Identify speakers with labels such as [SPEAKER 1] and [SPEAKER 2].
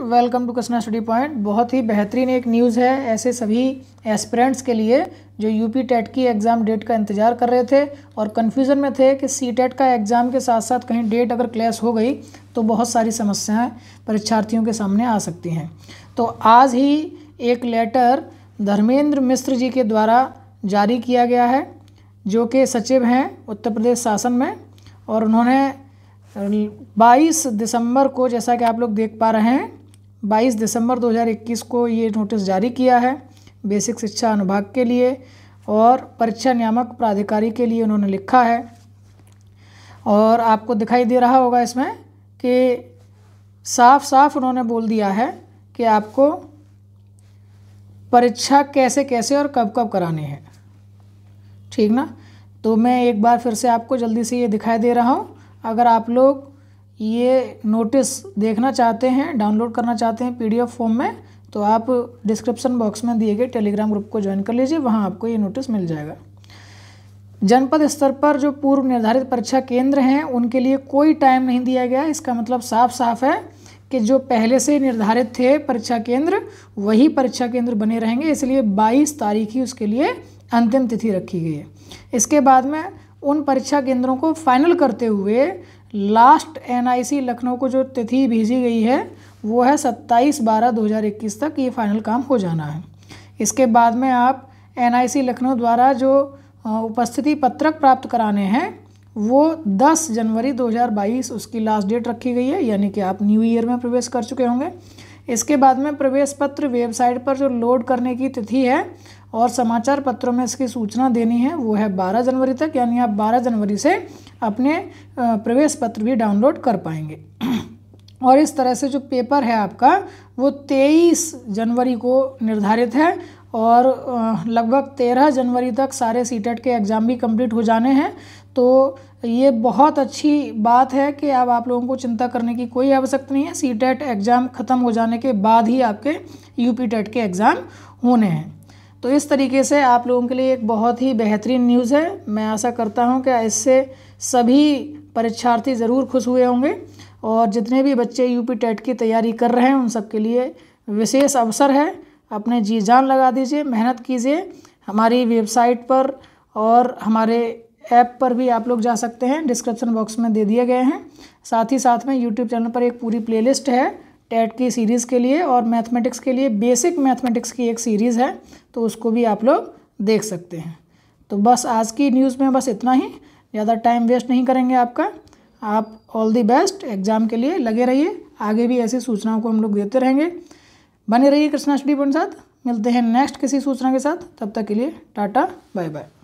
[SPEAKER 1] welcome to Krishna study point बहुत ही बेहतरीन एक न्यूज़ है ऐसे सभी एस्पिरेंट्स के लिए जो यूपी टेट e की एग्ज़ाम डेट का इंतज़ार कर रहे थे और कन्फ्यूज़न में थे कि सी टेट e का एग्ज़ाम के साथ साथ कहीं डेट अगर क्लैश हो गई तो बहुत सारी समस्याएं परीक्षार्थियों के सामने आ सकती हैं तो आज ही एक लेटर धर्मेंद्र मिश्र जी के द्वारा जारी किया गया है जो कि सचिव हैं उत्तर प्रदेश शासन में और उन्होंने 22 दिसंबर को जैसा कि आप लोग देख पा रहे हैं 22 दिसंबर 2021 को ये नोटिस जारी किया है बेसिक शिक्षा अनुभाग के लिए और परीक्षा नियामक प्राधिकारी के लिए उन्होंने लिखा है और आपको दिखाई दे रहा होगा इसमें कि साफ साफ उन्होंने बोल दिया है कि आपको परीक्षा कैसे कैसे और कब कब करानी है ठीक ना तो मैं एक बार फिर से आपको जल्दी से ये दिखाई दे रहा हूँ अगर आप लोग ये नोटिस देखना चाहते हैं डाउनलोड करना चाहते हैं पीडीएफ फॉर्म में तो आप डिस्क्रिप्शन बॉक्स में दिए गए टेलीग्राम ग्रुप को ज्वाइन कर लीजिए वहाँ आपको ये नोटिस मिल जाएगा जनपद स्तर पर जो पूर्व निर्धारित परीक्षा केंद्र हैं उनके लिए कोई टाइम नहीं दिया गया इसका मतलब साफ साफ है कि जो पहले से निर्धारित थे परीक्षा केंद्र वही परीक्षा केंद्र बने रहेंगे इसलिए 22 तारीख ही उसके लिए अंतिम तिथि रखी गई है इसके बाद में उन परीक्षा केंद्रों को फाइनल करते हुए लास्ट एनआईसी लखनऊ को जो तिथि भेजी गई है वो है सत्ताईस बारह दो हज़ार इक्कीस तक ये फाइनल काम हो जाना है इसके बाद में आप एनआईसी लखनऊ द्वारा जो उपस्थिति पत्रक प्राप्त कराने हैं वो 10 जनवरी 2022 उसकी लास्ट डेट रखी गई है यानी कि आप न्यू ईयर में प्रवेश कर चुके होंगे इसके बाद में प्रवेश पत्र वेबसाइट पर जो लोड करने की तिथि है और समाचार पत्रों में इसकी सूचना देनी है वो है बारह जनवरी तक यानी आप बारह जनवरी से अपने प्रवेश पत्र भी डाउनलोड कर पाएंगे और इस तरह से जो पेपर है आपका वो तेईस जनवरी को निर्धारित है और लगभग तेरह जनवरी तक सारे सी e के एग्ज़ाम भी कंप्लीट हो जाने हैं तो ये बहुत अच्छी बात है कि अब आप लोगों को चिंता करने की कोई आवश्यकता नहीं है सी एग्ज़ाम ख़त्म हो जाने के बाद ही आपके यू टेट e के एग्ज़ाम होने हैं तो इस तरीके से आप लोगों के लिए एक बहुत ही बेहतरीन न्यूज़ है मैं आशा करता हूँ कि इससे सभी परीक्षार्थी ज़रूर खुश हुए होंगे और जितने भी बच्चे यूपी टेट की तैयारी कर रहे हैं उन सब के लिए विशेष अवसर है अपने जी जान लगा दीजिए मेहनत कीजिए हमारी वेबसाइट पर और हमारे ऐप पर भी आप लोग जा सकते हैं डिस्क्रिप्शन बॉक्स में दे दिए गए हैं साथ ही साथ में यूट्यूब चैनल पर एक पूरी प्लेलिस्ट है टेट की सीरीज़ के लिए और मैथमेटिक्स के लिए बेसिक मैथमेटिक्स की एक सीरीज़ है तो उसको भी आप लोग देख सकते हैं तो बस आज की न्यूज़ में बस इतना ही ज़्यादा टाइम वेस्ट नहीं करेंगे आपका आप ऑल दी बेस्ट एग्ज़ाम के लिए लगे रहिए आगे भी ऐसी सूचनाओं को हम लोग देते रहेंगे बने रहिए कृष्णा स्टडी साथ मिलते हैं नेक्स्ट किसी सूचना के साथ तब तक के लिए टाटा बाय बाय